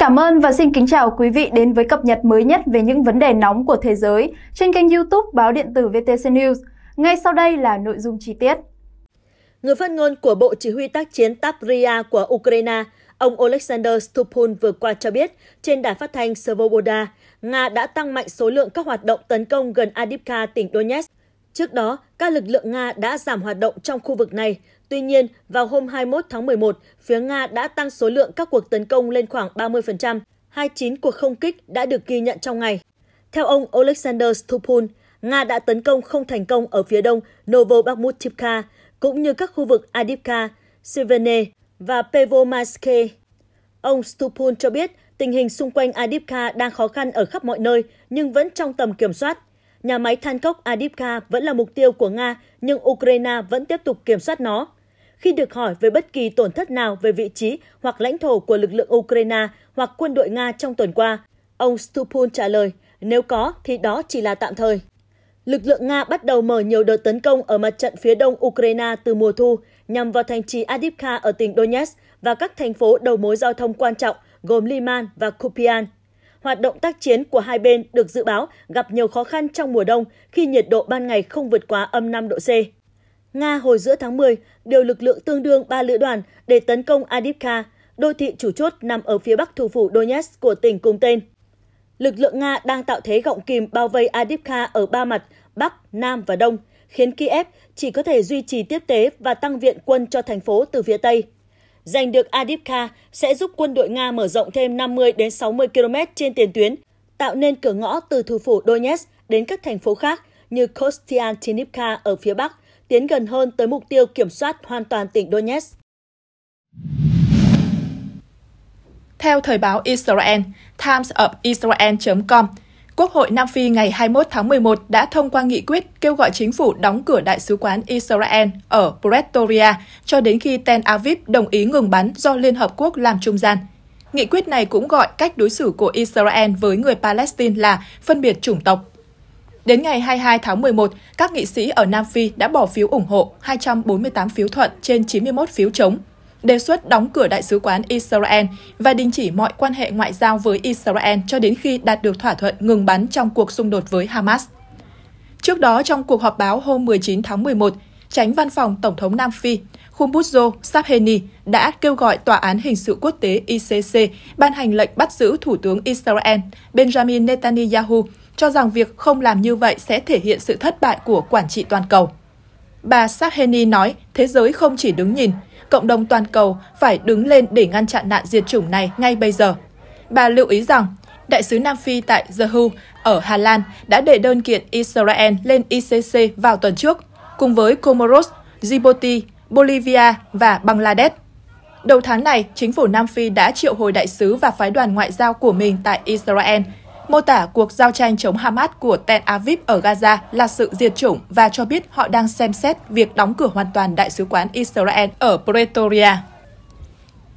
cảm ơn và xin kính chào quý vị đến với cập nhật mới nhất về những vấn đề nóng của thế giới trên kênh youtube Báo Điện tử VTC News. Ngay sau đây là nội dung chi tiết. Người phát ngôn của Bộ Chỉ huy tác chiến Tapria của Ukraine, ông Oleksandr Stupun vừa qua cho biết trên đài phát thanh Svoboda, Nga đã tăng mạnh số lượng các hoạt động tấn công gần Adipka, tỉnh Donetsk Trước đó, các lực lượng Nga đã giảm hoạt động trong khu vực này. Tuy nhiên, vào hôm 21 tháng 11, phía Nga đã tăng số lượng các cuộc tấn công lên khoảng 30%. 29 cuộc không kích đã được ghi nhận trong ngày. Theo ông Alexander Stupun, Nga đã tấn công không thành công ở phía đông Novobakhmutivka, cũng như các khu vực Adivka, Sivene và Pevomaske. Ông Stupun cho biết tình hình xung quanh Adivka đang khó khăn ở khắp mọi nơi, nhưng vẫn trong tầm kiểm soát nhà máy than cốc Adipka vẫn là mục tiêu của Nga, nhưng Ukraine vẫn tiếp tục kiểm soát nó. Khi được hỏi về bất kỳ tổn thất nào về vị trí hoặc lãnh thổ của lực lượng Ukraine hoặc quân đội Nga trong tuần qua, ông Stupun trả lời, nếu có thì đó chỉ là tạm thời. Lực lượng Nga bắt đầu mở nhiều đợt tấn công ở mặt trận phía đông Ukraine từ mùa thu nhằm vào thành trì Adipka ở tỉnh Donetsk và các thành phố đầu mối giao thông quan trọng gồm Liman và Kupian hoạt động tác chiến của hai bên được dự báo gặp nhiều khó khăn trong mùa đông khi nhiệt độ ban ngày không vượt quá âm 5 độ C. Nga hồi giữa tháng 10 điều lực lượng tương đương 3 lữ đoàn để tấn công Adipka, đô thị chủ chốt nằm ở phía bắc thủ phủ Donetsk của tỉnh cùng tên. Lực lượng Nga đang tạo thế gọng kìm bao vây Adipka ở ba mặt, Bắc, Nam và Đông, khiến Kiev chỉ có thể duy trì tiếp tế và tăng viện quân cho thành phố từ phía Tây. Giành được Adipka sẽ giúp quân đội Nga mở rộng thêm 50 đến 60 km trên tiền tuyến, tạo nên cửa ngõ từ thủ phủ Donetsk đến các thành phố khác như Kostiantynivka ở phía bắc, tiến gần hơn tới mục tiêu kiểm soát hoàn toàn tỉnh Donetsk. Theo thời báo Israel, Times of Israel.com, Quốc hội Nam Phi ngày 21 tháng 11 đã thông qua nghị quyết kêu gọi chính phủ đóng cửa đại sứ quán Israel ở Pretoria cho đến khi Tel Aviv đồng ý ngừng bắn do Liên Hợp Quốc làm trung gian. Nghị quyết này cũng gọi cách đối xử của Israel với người Palestine là phân biệt chủng tộc. Đến ngày 22 tháng 11, các nghị sĩ ở Nam Phi đã bỏ phiếu ủng hộ 248 phiếu thuận trên 91 phiếu chống đề xuất đóng cửa đại sứ quán Israel và đình chỉ mọi quan hệ ngoại giao với Israel cho đến khi đạt được thỏa thuận ngừng bắn trong cuộc xung đột với Hamas. Trước đó, trong cuộc họp báo hôm 19 tháng 11, tránh văn phòng Tổng thống Nam Phi Khumbuzo Sapheni đã kêu gọi Tòa án Hình sự Quốc tế ICC ban hành lệnh bắt giữ Thủ tướng Israel Benjamin Netanyahu, cho rằng việc không làm như vậy sẽ thể hiện sự thất bại của quản trị toàn cầu. Bà Sapheni nói thế giới không chỉ đứng nhìn, cộng đồng toàn cầu phải đứng lên để ngăn chặn nạn diệt chủng này ngay bây giờ. Bà lưu ý rằng, đại sứ Nam Phi tại The Hague ở Hà Lan đã đệ đơn kiện Israel lên ICC vào tuần trước, cùng với Comoros, Djibouti, Bolivia và Bangladesh. Đầu tháng này, chính phủ Nam Phi đã triệu hồi đại sứ và phái đoàn ngoại giao của mình tại Israel mô tả cuộc giao tranh chống Hamas của Tel Aviv ở Gaza là sự diệt chủng và cho biết họ đang xem xét việc đóng cửa hoàn toàn đại sứ quán Israel ở Pretoria.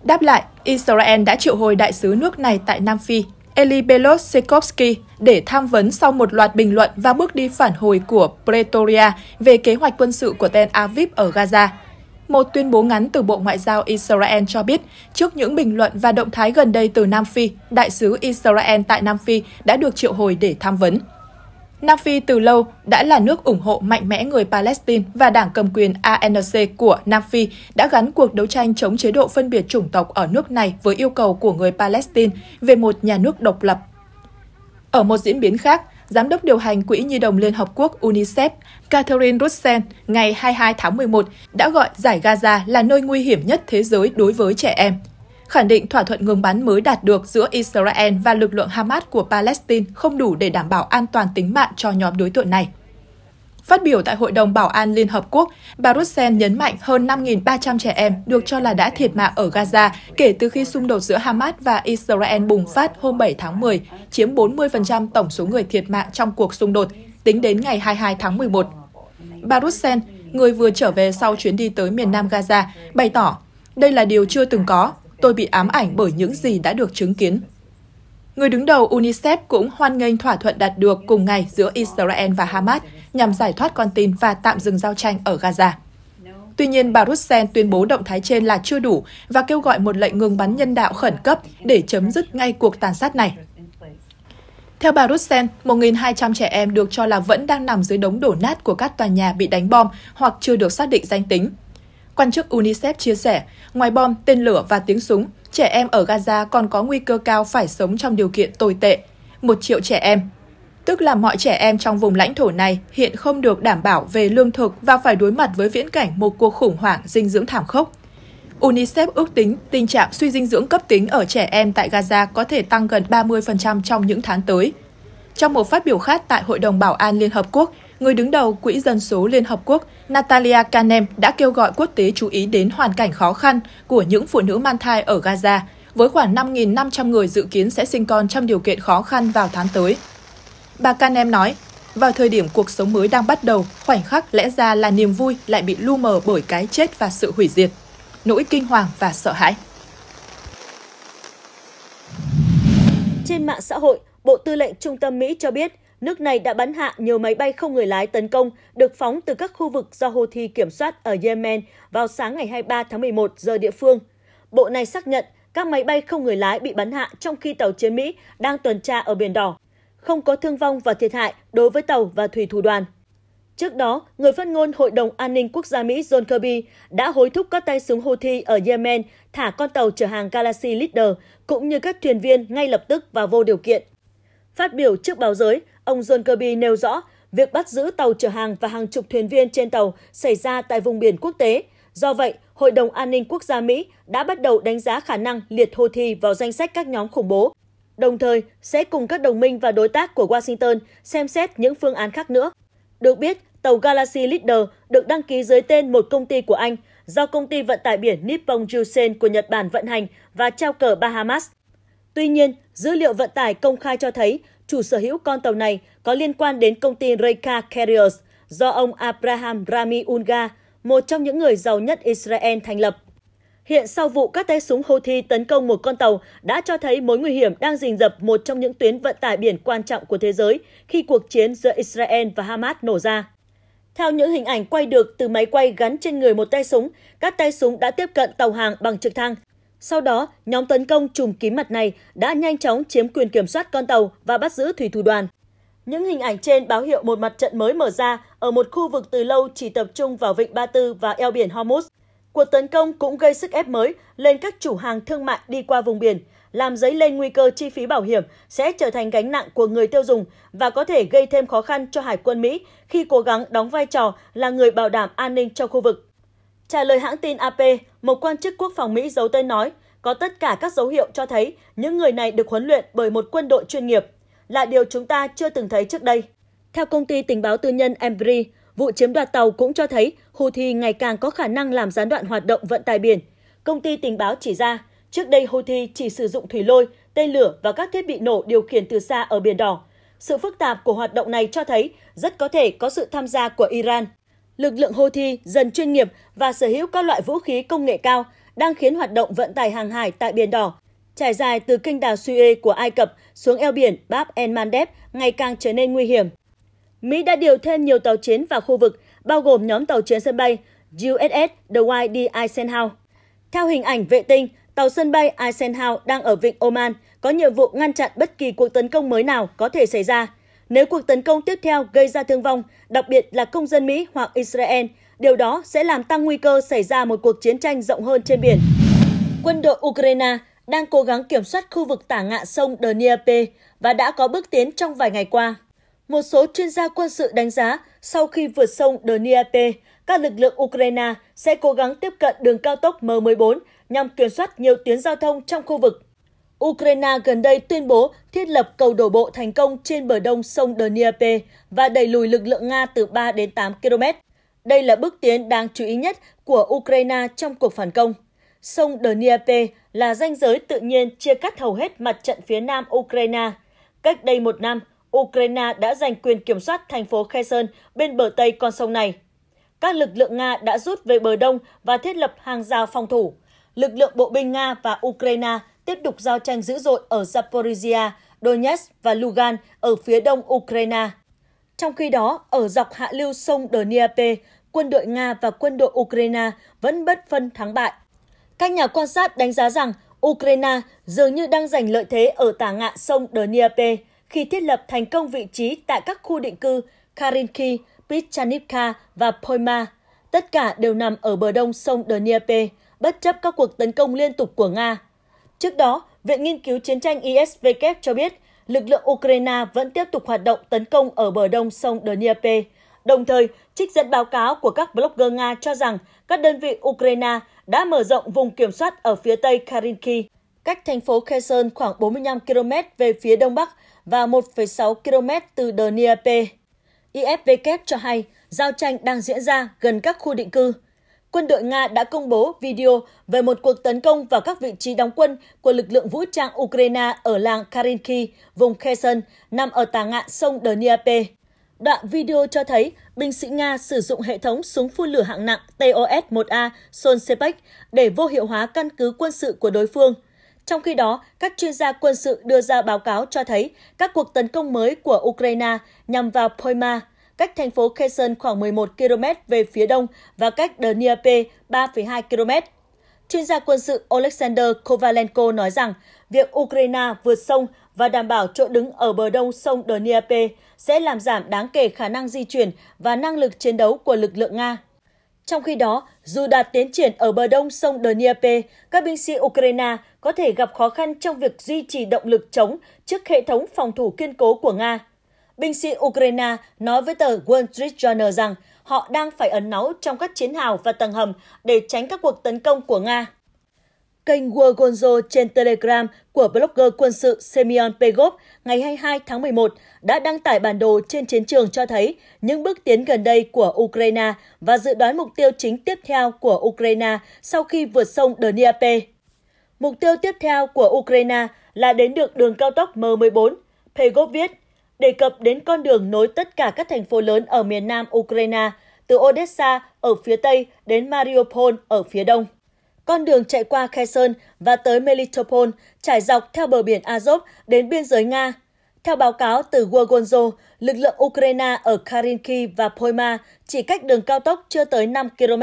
Đáp lại, Israel đã triệu hồi đại sứ nước này tại Nam Phi, Eli Belos để tham vấn sau một loạt bình luận và bước đi phản hồi của Pretoria về kế hoạch quân sự của Tel Aviv ở Gaza một tuyên bố ngắn từ Bộ Ngoại giao Israel cho biết, trước những bình luận và động thái gần đây từ Nam Phi, đại sứ Israel tại Nam Phi đã được triệu hồi để tham vấn. Nam Phi từ lâu đã là nước ủng hộ mạnh mẽ người Palestine và đảng cầm quyền ANC của Nam Phi đã gắn cuộc đấu tranh chống chế độ phân biệt chủng tộc ở nước này với yêu cầu của người Palestine về một nhà nước độc lập. Ở một diễn biến khác, Giám đốc điều hành Quỹ Nhi đồng Liên Hợp Quốc UNICEF Catherine Russell ngày 22 tháng 11 đã gọi giải Gaza là nơi nguy hiểm nhất thế giới đối với trẻ em, khẳng định thỏa thuận ngừng bắn mới đạt được giữa Israel và lực lượng Hamas của Palestine không đủ để đảm bảo an toàn tính mạng cho nhóm đối tượng này. Phát biểu tại Hội đồng Bảo an Liên Hợp Quốc, bà Russen nhấn mạnh hơn 5.300 trẻ em được cho là đã thiệt mạng ở Gaza kể từ khi xung đột giữa Hamas và Israel bùng phát hôm 7 tháng 10, chiếm 40% tổng số người thiệt mạng trong cuộc xung đột, tính đến ngày 22 tháng 11. Bà Russen, người vừa trở về sau chuyến đi tới miền nam Gaza, bày tỏ, đây là điều chưa từng có, tôi bị ám ảnh bởi những gì đã được chứng kiến. Người đứng đầu UNICEF cũng hoan nghênh thỏa thuận đạt được cùng ngày giữa Israel và Hamas nhằm giải thoát con tin và tạm dừng giao tranh ở Gaza. Tuy nhiên, bà Russen tuyên bố động thái trên là chưa đủ và kêu gọi một lệnh ngừng bắn nhân đạo khẩn cấp để chấm dứt ngay cuộc tàn sát này. Theo bà Russen, 1.200 trẻ em được cho là vẫn đang nằm dưới đống đổ nát của các tòa nhà bị đánh bom hoặc chưa được xác định danh tính. Quan chức UNICEF chia sẻ, ngoài bom, tên lửa và tiếng súng, trẻ em ở Gaza còn có nguy cơ cao phải sống trong điều kiện tồi tệ. Một triệu trẻ em, tức là mọi trẻ em trong vùng lãnh thổ này hiện không được đảm bảo về lương thực và phải đối mặt với viễn cảnh một cuộc khủng hoảng dinh dưỡng thảm khốc. UNICEF ước tính tình trạng suy dinh dưỡng cấp tính ở trẻ em tại Gaza có thể tăng gần 30% trong những tháng tới. Trong một phát biểu khác tại Hội đồng Bảo an Liên Hợp Quốc, người đứng đầu Quỹ Dân số Liên Hợp Quốc Natalia Kanem đã kêu gọi quốc tế chú ý đến hoàn cảnh khó khăn của những phụ nữ mang thai ở Gaza, với khoảng 5.500 người dự kiến sẽ sinh con trong điều kiện khó khăn vào tháng tới. Bà can em nói, vào thời điểm cuộc sống mới đang bắt đầu, khoảnh khắc lẽ ra là niềm vui lại bị lu mờ bởi cái chết và sự hủy diệt, nỗi kinh hoàng và sợ hãi. Trên mạng xã hội, Bộ Tư lệnh Trung tâm Mỹ cho biết nước này đã bắn hạ nhiều máy bay không người lái tấn công được phóng từ các khu vực do Houthi kiểm soát ở Yemen vào sáng ngày 23 tháng 11 giờ địa phương. Bộ này xác nhận các máy bay không người lái bị bắn hạ trong khi tàu chiến Mỹ đang tuần tra ở Biển Đỏ không có thương vong và thiệt hại đối với tàu và thủy thủ đoàn. Trước đó, người phát ngôn Hội đồng An ninh Quốc gia Mỹ John Kirby đã hối thúc các tay súng Houthi ở Yemen thả con tàu chở hàng Galaxy Leader cũng như các thuyền viên ngay lập tức và vô điều kiện. Phát biểu trước báo giới, ông John Kirby nêu rõ việc bắt giữ tàu chở hàng và hàng chục thuyền viên trên tàu xảy ra tại vùng biển quốc tế. Do vậy, Hội đồng An ninh Quốc gia Mỹ đã bắt đầu đánh giá khả năng liệt Houthi vào danh sách các nhóm khủng bố đồng thời sẽ cùng các đồng minh và đối tác của Washington xem xét những phương án khác nữa. Được biết, tàu Galaxy Leader được đăng ký dưới tên một công ty của Anh do công ty vận tải biển Nippon Jusen của Nhật Bản vận hành và trao cờ Bahamas. Tuy nhiên, dữ liệu vận tải công khai cho thấy chủ sở hữu con tàu này có liên quan đến công ty Reika Carriers do ông Abraham Rami Unga, một trong những người giàu nhất Israel thành lập. Hiện sau vụ các tay súng Houthi tấn công một con tàu đã cho thấy mối nguy hiểm đang rình rập một trong những tuyến vận tải biển quan trọng của thế giới khi cuộc chiến giữa Israel và Hamas nổ ra. Theo những hình ảnh quay được từ máy quay gắn trên người một tay súng, các tay súng đã tiếp cận tàu hàng bằng trực thăng. Sau đó, nhóm tấn công trùm kín mặt này đã nhanh chóng chiếm quyền kiểm soát con tàu và bắt giữ thủy thủ đoàn. Những hình ảnh trên báo hiệu một mặt trận mới mở ra ở một khu vực từ lâu chỉ tập trung vào vịnh Ba Tư và eo biển Hormuz. Cuộc tấn công cũng gây sức ép mới lên các chủ hàng thương mại đi qua vùng biển, làm dấy lên nguy cơ chi phí bảo hiểm sẽ trở thành gánh nặng của người tiêu dùng và có thể gây thêm khó khăn cho Hải quân Mỹ khi cố gắng đóng vai trò là người bảo đảm an ninh cho khu vực. Trả lời hãng tin AP, một quan chức quốc phòng Mỹ giấu tên nói, có tất cả các dấu hiệu cho thấy những người này được huấn luyện bởi một quân đội chuyên nghiệp, là điều chúng ta chưa từng thấy trước đây. Theo công ty tình báo tư nhân Embry, Vụ chiếm đoạt tàu cũng cho thấy Houthi ngày càng có khả năng làm gián đoạn hoạt động vận tải biển. Công ty tình báo chỉ ra, trước đây Houthi chỉ sử dụng thủy lôi, tên lửa và các thiết bị nổ điều khiển từ xa ở Biển Đỏ. Sự phức tạp của hoạt động này cho thấy rất có thể có sự tham gia của Iran. Lực lượng Houthi dần chuyên nghiệp và sở hữu các loại vũ khí công nghệ cao đang khiến hoạt động vận tải hàng hải tại Biển Đỏ trải dài từ kênh đào Suez của Ai Cập xuống eo biển Bab el Mandeb ngày càng trở nên nguy hiểm. Mỹ đã điều thêm nhiều tàu chiến vào khu vực, bao gồm nhóm tàu chiến sân bay USS Dwight D. Eisenhower. Theo hình ảnh vệ tinh, tàu sân bay Eisenhower đang ở vịnh Oman, có nhiệm vụ ngăn chặn bất kỳ cuộc tấn công mới nào có thể xảy ra. Nếu cuộc tấn công tiếp theo gây ra thương vong, đặc biệt là công dân Mỹ hoặc Israel, điều đó sẽ làm tăng nguy cơ xảy ra một cuộc chiến tranh rộng hơn trên biển. Quân đội Ukraine đang cố gắng kiểm soát khu vực tả ngạn sông Dnieper và đã có bước tiến trong vài ngày qua. Một số chuyên gia quân sự đánh giá sau khi vượt sông Dnieper, các lực lượng Ukraine sẽ cố gắng tiếp cận đường cao tốc M14 nhằm kiểm soát nhiều tuyến giao thông trong khu vực. Ukraine gần đây tuyên bố thiết lập cầu đổ bộ thành công trên bờ đông sông Dnieper và đẩy lùi lực lượng Nga từ 3 đến 8 km. Đây là bước tiến đáng chú ý nhất của Ukraine trong cuộc phản công. Sông Dnieper là ranh giới tự nhiên chia cắt hầu hết mặt trận phía nam Ukraine. Cách đây một năm, Ukraine đã giành quyền kiểm soát thành phố Kherson bên bờ Tây con sông này. Các lực lượng Nga đã rút về bờ Đông và thiết lập hàng rào phòng thủ. Lực lượng bộ binh Nga và Ukraine tiếp tục giao tranh dữ dội ở Zaporizhia, Donetsk và Lugan ở phía đông Ukraine. Trong khi đó, ở dọc hạ lưu sông Dnieper, quân đội Nga và quân đội Ukraine vẫn bất phân thắng bại. Các nhà quan sát đánh giá rằng Ukraine dường như đang giành lợi thế ở tả ngạn sông Dnieper – khi thiết lập thành công vị trí tại các khu định cư Karinki, Pichanivka và Poima. Tất cả đều nằm ở bờ đông sông Dnieper, bất chấp các cuộc tấn công liên tục của Nga. Trước đó, Viện Nghiên cứu Chiến tranh ISVK cho biết lực lượng Ukraine vẫn tiếp tục hoạt động tấn công ở bờ đông sông Dnieper. Đồng thời, trích dẫn báo cáo của các blogger Nga cho rằng các đơn vị Ukraine đã mở rộng vùng kiểm soát ở phía tây Karinki cách thành phố Kherson khoảng 45 km về phía đông bắc và 1,6 km từ Dnieper. IFVK cho hay giao tranh đang diễn ra gần các khu định cư. Quân đội Nga đã công bố video về một cuộc tấn công vào các vị trí đóng quân của lực lượng vũ trang Ukraine ở làng Karinki, vùng Kherson, nằm ở tà ngạn sông Dnieper. Đoạn video cho thấy binh sĩ Nga sử dụng hệ thống súng phun lửa hạng nặng TOS-1A Solsepec để vô hiệu hóa căn cứ quân sự của đối phương – trong khi đó, các chuyên gia quân sự đưa ra báo cáo cho thấy các cuộc tấn công mới của Ukraine nhằm vào Poima, cách thành phố Kherson khoảng 11 km về phía đông và cách Dnieper 3,2 km. Chuyên gia quân sự Alexander Kovalenko nói rằng việc Ukraine vượt sông và đảm bảo chỗ đứng ở bờ đông sông Dnieper sẽ làm giảm đáng kể khả năng di chuyển và năng lực chiến đấu của lực lượng Nga. Trong khi đó, dù đạt tiến triển ở bờ đông sông Dnieper, các binh sĩ Ukraine có thể gặp khó khăn trong việc duy trì động lực chống trước hệ thống phòng thủ kiên cố của Nga. Binh sĩ Ukraine nói với tờ Wall Street Journal rằng họ đang phải ấn náu trong các chiến hào và tầng hầm để tránh các cuộc tấn công của Nga kênh WarGonzo trên Telegram của blogger quân sự Semyon Pegov ngày 22 tháng 11 đã đăng tải bản đồ trên chiến trường cho thấy những bước tiến gần đây của Ukraine và dự đoán mục tiêu chính tiếp theo của Ukraine sau khi vượt sông Dnieper. Mục tiêu tiếp theo của Ukraine là đến được đường cao tốc M14, Pegov viết, đề cập đến con đường nối tất cả các thành phố lớn ở miền nam Ukraine, từ Odessa ở phía tây đến Mariupol ở phía đông. Con đường chạy qua Kherson và tới Melitopol trải dọc theo bờ biển Azov đến biên giới Nga. Theo báo cáo từ Gorgonzo, lực lượng Ukraine ở Karinki và Poima chỉ cách đường cao tốc chưa tới 5 km.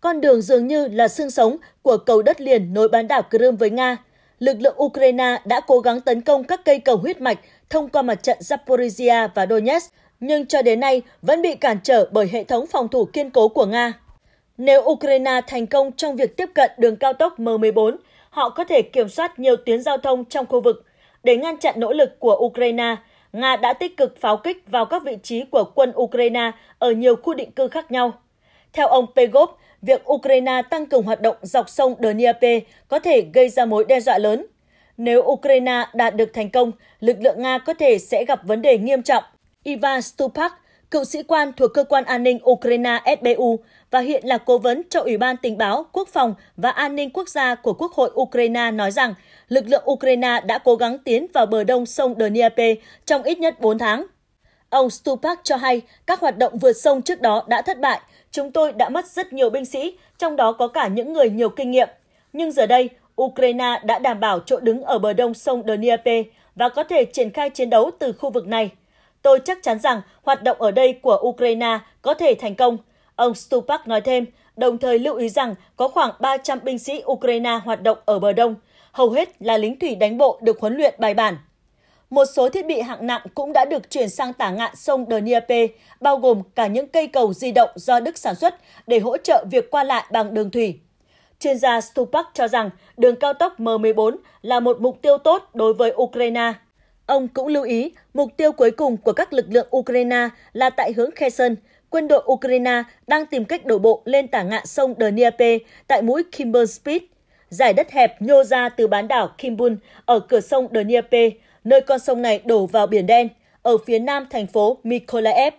Con đường dường như là xương sống của cầu đất liền nối bán đảo Crimea với Nga. Lực lượng Ukraine đã cố gắng tấn công các cây cầu huyết mạch thông qua mặt trận Zaporizhia và Donetsk, nhưng cho đến nay vẫn bị cản trở bởi hệ thống phòng thủ kiên cố của Nga. Nếu Ukraine thành công trong việc tiếp cận đường cao tốc M14, họ có thể kiểm soát nhiều tuyến giao thông trong khu vực. Để ngăn chặn nỗ lực của Ukraine, Nga đã tích cực pháo kích vào các vị trí của quân Ukraine ở nhiều khu định cư khác nhau. Theo ông Pegov, việc Ukraine tăng cường hoạt động dọc sông Dnieper có thể gây ra mối đe dọa lớn. Nếu Ukraine đạt được thành công, lực lượng Nga có thể sẽ gặp vấn đề nghiêm trọng. Ivan Stupak, cựu sĩ quan thuộc Cơ quan An ninh Ukraine SBU và hiện là cố vấn cho Ủy ban Tình báo, Quốc phòng và An ninh Quốc gia của Quốc hội Ukraine nói rằng lực lượng Ukraine đã cố gắng tiến vào bờ đông sông Dnieper trong ít nhất 4 tháng. Ông Stupak cho hay các hoạt động vượt sông trước đó đã thất bại. Chúng tôi đã mất rất nhiều binh sĩ, trong đó có cả những người nhiều kinh nghiệm. Nhưng giờ đây, Ukraine đã đảm bảo chỗ đứng ở bờ đông sông Dnieper và có thể triển khai chiến đấu từ khu vực này – Tôi chắc chắn rằng hoạt động ở đây của Ukraine có thể thành công. Ông Stupak nói thêm, đồng thời lưu ý rằng có khoảng 300 binh sĩ Ukraine hoạt động ở bờ đông, hầu hết là lính thủy đánh bộ được huấn luyện bài bản. Một số thiết bị hạng nặng cũng đã được chuyển sang tả ngạn sông Dnieper, bao gồm cả những cây cầu di động do Đức sản xuất để hỗ trợ việc qua lại bằng đường thủy. Chuyên gia Stupak cho rằng đường cao tốc M14 là một mục tiêu tốt đối với Ukraine Ông cũng lưu ý, mục tiêu cuối cùng của các lực lượng Ukraine là tại hướng Kherson. Quân đội Ukraine đang tìm cách đổ bộ lên tả ngạn sông Dnieper tại mũi Kimber Speed. Giải đất hẹp nhô ra từ bán đảo Kimbun ở cửa sông Dnieper, nơi con sông này đổ vào Biển Đen, ở phía nam thành phố Mykolaiv.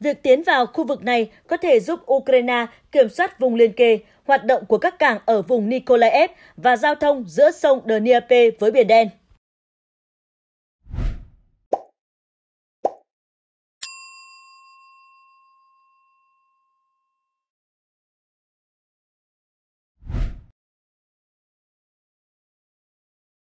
Việc tiến vào khu vực này có thể giúp Ukraine kiểm soát vùng liên kề, hoạt động của các cảng ở vùng Nikolaev và giao thông giữa sông Dnieper với Biển Đen.